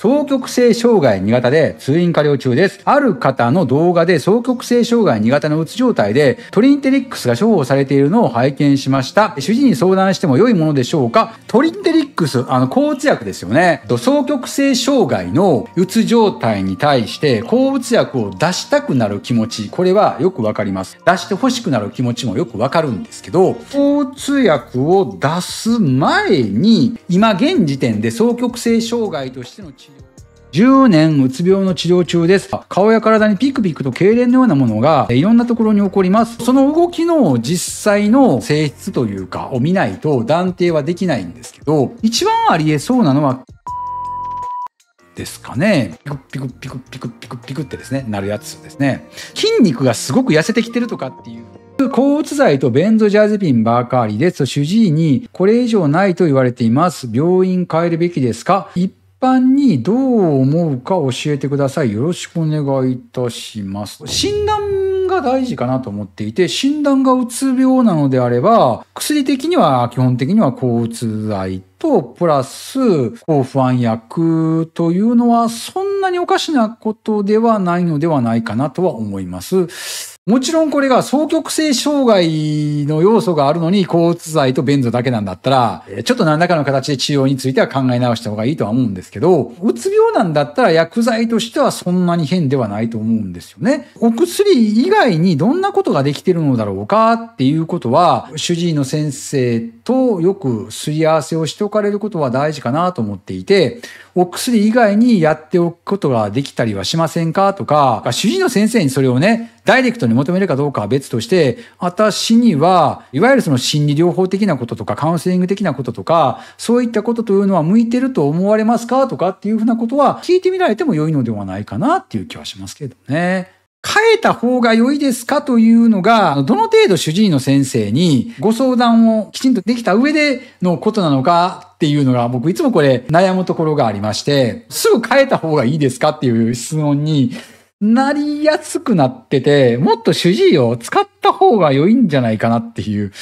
双極性障害2型で通院過療中です。ある方の動画で双極性障害2型のうつ状態でトリンテリックスが処方されているのを拝見しました。主治医に相談しても良いものでしょうかトリンテリックス、あの、抗うつ薬ですよね。双極性障害のうつ状態に対して抗うつ薬を出したくなる気持ち、これはよくわかります。出して欲しくなる気持ちもよくわかるんですけど、抗うつ薬を出す前に、今現時点で双極性障害としての治療10年うつ病の治療中です。顔や体にピクピクと痙攣のようなものがいろんなところに起こります。その動きの実際の性質というかを見ないと断定はできないんですけど、一番ありえそうなのはですかね。ピクピクピクピクピクピクってですね、なるやつですね。筋肉がすごく痩せてきてるとかっていう。抗うつ剤とベンゾジャゼピンばかりですと主治医にこれ以上ないと言われています。病院変えるべきですか一般にどう思うか教えてください。よろしくお願いいたします。診断が大事かなと思っていて、診断がうつ病なのであれば、薬的には基本的には抗うつ剤と、プラス抗不安薬というのはそんなにおかしなことではないのではないかなとは思います。もちろんこれが双極性障害の要素があるのに、抗うつ剤とベンゾだけなんだったら、ちょっと何らかの形で治療については考え直した方がいいとは思うんですけど、うつ病なんだったら薬剤としてはそんなに変ではないと思うんですよね。お薬以外にどんなことができてるのだろうかっていうことは、主治医の先生とよくすり合わせをしておかれることは大事かなと思っていて、お薬以外にやっておくことができたりはしませんかとか、主治医の先生にそれをね、ダイレクトに求めるかどうかは別として、私には、いわゆるその心理療法的なこととか、カウンセリング的なこととか、そういったことというのは向いてると思われますかとかっていうふうなことは、聞いてみられても良いのではないかなっていう気はしますけどね。変えた方が良いですかというのが、どの程度主治医の先生にご相談をきちんとできた上でのことなのかっていうのが、僕いつもこれ悩むところがありまして、すぐ変えた方がいいですかっていう質問に、なりやすくなってて、もっと主治医を使った方が良いんじゃないかなっていう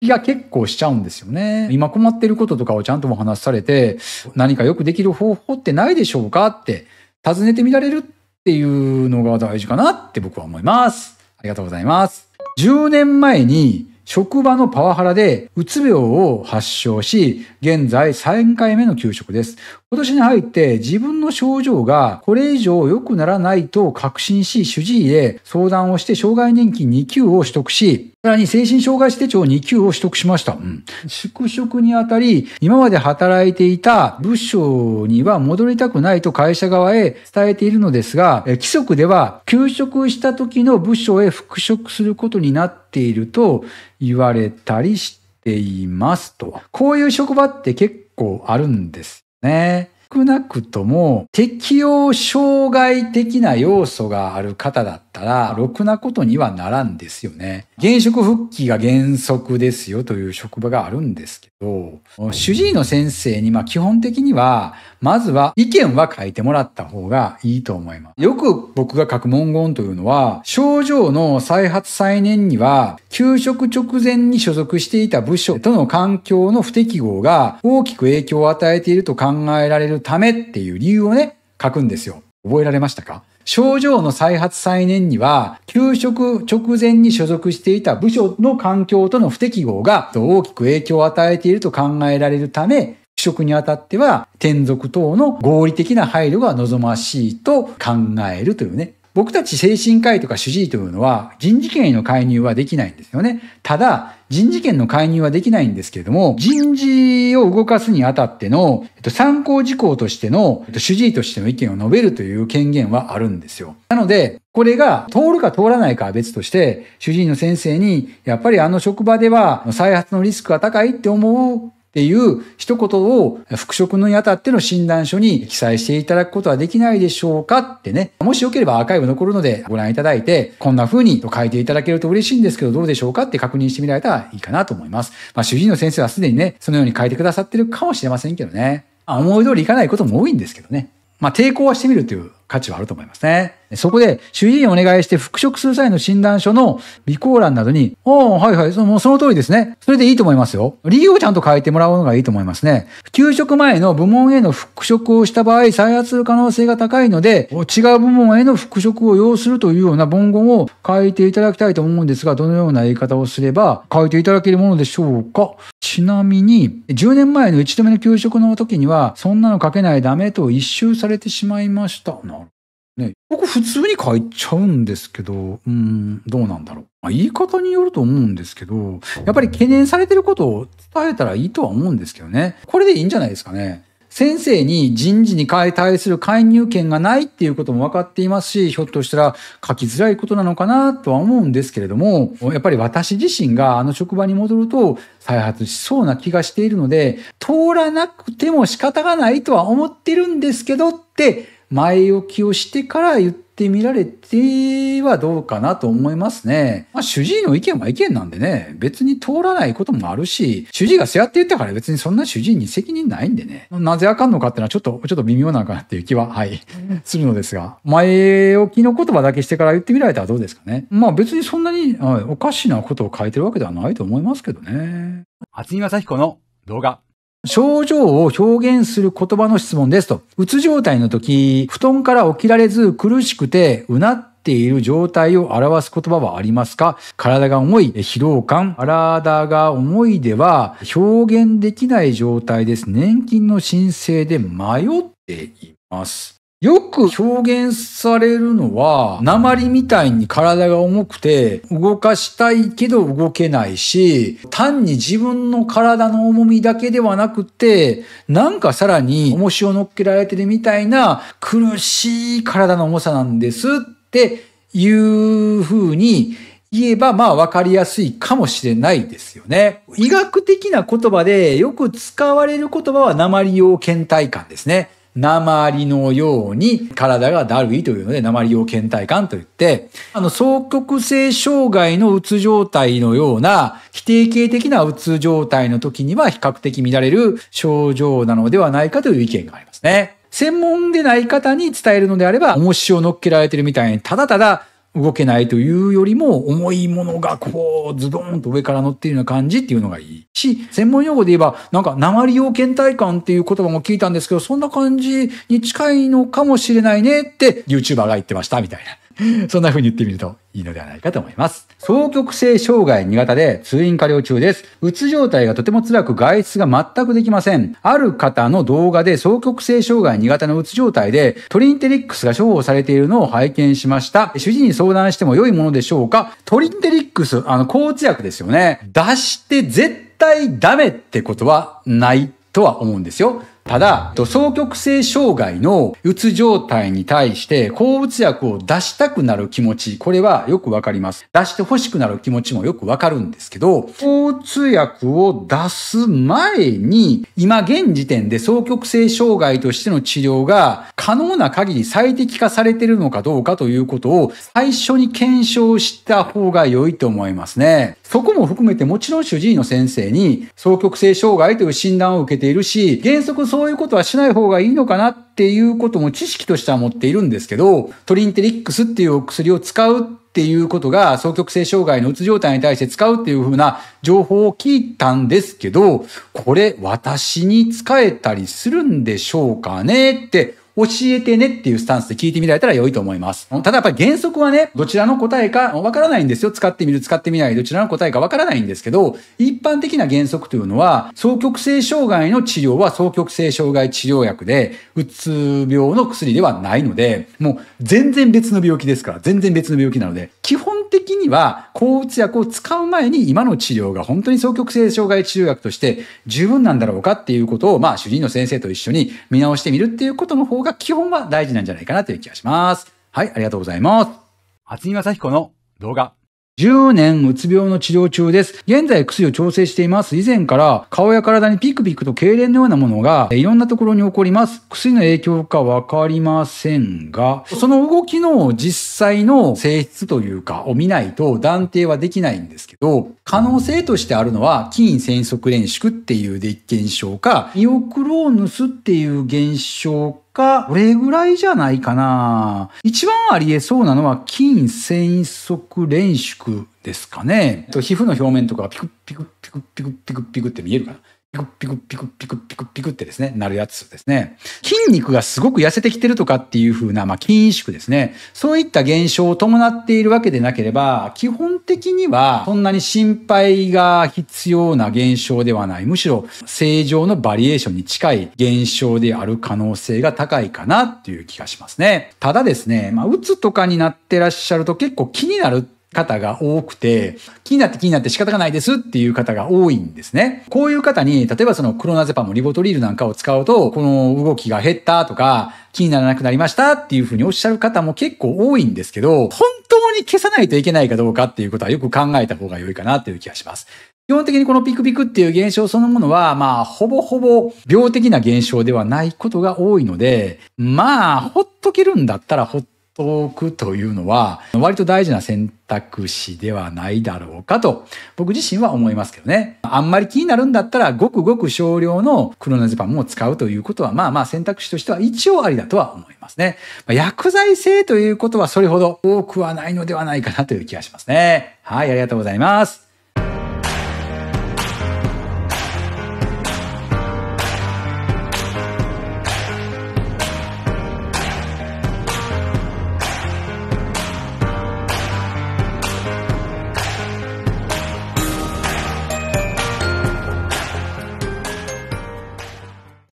気が結構しちゃうんですよね。今困ってることとかをちゃんとも話されて、何かよくできる方法ってないでしょうかって尋ねてみられるっていうのが大事かなって僕は思います。ありがとうございます。10年前に職場のパワハラでうつ病を発症し、現在3回目の休職です。今年に入って自分の症状がこれ以上良くならないと確信し、主治医へ相談をして障害年金2級を取得し、さらに精神障害手帳2級を取得しました。うん、宿職にあたり、今まで働いていた部署には戻りたくないと会社側へ伝えているのですが、規則では休職した時の部署へ復職することになっていると言われたりしていますと。こういう職場って結構あるんですね。少なくとも適応障害的な要素がある方だっったら、ろくなことにはならんですよね。現職復帰が原則ですよという職場があるんですけど、主治医の先生に、まあ基本的には、まずは意見は書いてもらった方がいいと思います。よく僕が書く文言というのは、症状の再発再燃には、休職直前に所属していた部署との環境の不適合が大きく影響を与えていると考えられるためっていう理由をね、書くんですよ。覚えられましたか症状の再発再燃には、休職直前に所属していた部署の環境との不適合が大きく影響を与えていると考えられるため、復職にあたっては転属等の合理的な配慮が望ましいと考えるというね。僕たち精神科医とか主治医というのは人事権への介入はできないんですよね。ただ、人事権の介入はできないんですけれども、人事を動かすにあたっての、えっと、参考事項としての、えっと、主治医としての意見を述べるという権限はあるんですよ。なので、これが通るか通らないかは別として、主治医の先生に、やっぱりあの職場では再発のリスクが高いって思うっていう一言を復職にあたっての診断書に記載していただくことはできないでしょうかってね。もしよければアーカイブ残るのでご覧いただいて、こんな風に書いていただけると嬉しいんですけど、どうでしょうかって確認してみられたらいいかなと思います。まあ、主治医の先生はすでにね、そのように書いてくださってるかもしれませんけどね。あ、思い通りいかないことも多いんですけどね。まあ、抵抗はしてみるという価値はあると思いますね。そこで、主治医にお願いして復職する際の診断書の備考欄などに、ああ、はいはいその、もうその通りですね。それでいいと思いますよ。理由をちゃんと書いてもらうのがいいと思いますね。休職前の部門への復職をした場合、再発する可能性が高いので、違う部門への復職を要するというような文言を書いていただきたいと思うんですが、どのような言い方をすれば書いていただけるものでしょうかちなみに、10年前の1度目の休職の時には、そんなの書けないダメと一周されてしまいました。なね、僕普通に書いちゃうんですけど、うん、どうなんだろう。まあ、言い方によると思うんですけど、やっぱり懸念されてることを伝えたらいいとは思うんですけどね。これでいいんじゃないですかね。先生に人事に対する介入権がないっていうことも分かっていますし、ひょっとしたら書きづらいことなのかなとは思うんですけれども、やっぱり私自身があの職場に戻ると再発しそうな気がしているので、通らなくても仕方がないとは思ってるんですけどって、前置きをしてから言ってみられてはどうかなと思いますね。まあ、主治医の意見は意見なんでね、別に通らないこともあるし、主治医がそうやって言ったから別にそんな主治医に責任ないんでね、なぜあかんのかっていうのはちょっと、ちょっと微妙なのかなっていう気は、はい、するのですが、前置きの言葉だけしてから言ってみられたらどうですかね。まあ別にそんなに、おかしなことを書いてるわけではないと思いますけどね。厚見正彦の動画症状を表現する言葉の質問ですと。うつ状態の時、布団から起きられず苦しくてうなっている状態を表す言葉はありますか体が重い、疲労感、体が重いでは表現できない状態です。年金の申請で迷っています。よく表現されるのは、鉛みたいに体が重くて、動かしたいけど動けないし、単に自分の体の重みだけではなくて、なんかさらに重しを乗っけられてるみたいな苦しい体の重さなんですっていうふうに言えば、まあ分かりやすいかもしれないですよね。医学的な言葉でよく使われる言葉は鉛用倦怠感ですね。鉛のように体がだるいというので、鉛用倦怠感といって、あの、双極性障害のうつ状態のような、否定形的なうつ状態の時には比較的乱れる症状なのではないかという意見がありますね。専門でない方に伝えるのであれば、重しを乗っけられてるみたいに、ただただ動けないというよりも、重いものがこう、ズドンと上から乗っているような感じっていうのがいいし、専門用語で言えば、なんか、鉛用倦怠感っていう言葉も聞いたんですけど、そんな感じに近いのかもしれないねって、YouTuber が言ってました、みたいな。そんな風に言ってみるといいのではないかと思います。双極性障害2型で通院過療中です。うつ状態がとても辛く外出が全くできません。ある方の動画で双極性障害2型のうつ状態でトリンテリックスが処方されているのを拝見しました。主治医に相談しても良いものでしょうかトリンテリックス、あの、抗うつ薬ですよね。出して絶対ダメってことはないとは思うんですよ。ただ、双極性障害のうつ状態に対して抗うつ薬を出したくなる気持ち、これはよくわかります。出して欲しくなる気持ちもよくわかるんですけど、抗うつ薬を出す前に、今現時点で双極性障害としての治療が可能な限り最適化されてるのかどうかということを最初に検証した方が良いと思いますね。そこも含めてもちろん主治医の先生に双極性障害という診断を受けているし、原則そういうことはしない方がいいのかなっていうことも知識としては持っているんですけど、トリンテリックスっていうお薬を使うっていうことが、双極性障害のうつ状態に対して使うっていう風な情報を聞いたんですけど、これ私に使えたりするんでしょうかねって教えてねっていうスタンスで聞いてみられたら良いと思います。ただやっぱり原則はね、どちらの答えかわからないんですよ。使ってみる、使ってみない、どちらの答えかわからないんですけど、一般的な原則というのは、双極性障害の治療は双極性障害治療薬で、うつ病の薬ではないので、もう全然別の病気ですから、全然別の病気なので、基本本的には抗うつ薬を使う前に今の治療が本当に双極性障害治療薬として十分なんだろうかっていうことを、まあ主治医の先生と一緒に見直してみるっていうことの方が基本は大事なんじゃないかなという気がします。はい、ありがとうございます。初見正彦の動画10年うつ病の治療中です。現在薬を調整しています。以前から顔や体にピクピクと痙攣のようなものがいろんなところに起こります。薬の影響かわかりませんが、その動きの実際の性質というかを見ないと断定はできないんですけど、可能性としてあるのは筋繊側連縮っていう現象か、ミオクローヌスっていう現象か、果、これぐらいじゃないかな。一番ありえそうなのは、筋繊維束連縮ですかね。皮膚の表面とかピクピクピクピクピクピクって見えるかな。ピクピクピクピクピクピクってですね、なるやつですね。筋肉がすごく痩せてきてるとかっていう風な、まあ、筋萎縮ですね。そういった現象を伴っているわけでなければ、基本的にはそんなに心配が必要な現象ではない。むしろ正常のバリエーションに近い現象である可能性が高いかなっていう気がしますね。ただですね、まあ、うつとかになってらっしゃると結構気になる方が多くて、気になって気になって仕方がないですっていう方が多いんですね。こういう方に、例えばそのクロナゼパム、リボトリールなんかを使うと、この動きが減ったとか、気にならなくなりましたっていうふうにおっしゃる方も結構多いんですけど、本当に消さないといけないかどうかっていうことはよく考えた方が良いかなっていう気がします。基本的にこのピクピクっていう現象そのものは、まあ、ほぼほぼ病的な現象ではないことが多いので、まあ、ほっとけるんだったらほっ遠くというのは割と大事な選択肢ではないだろうかと僕自身は思いますけどね。あんまり気になるんだったらごくごく少量のクロナジパンも使うということはまあまあ選択肢としては一応ありだとは思いますね。薬剤性ということはそれほど多くはないのではないかなという気がしますね。はい、ありがとうございます。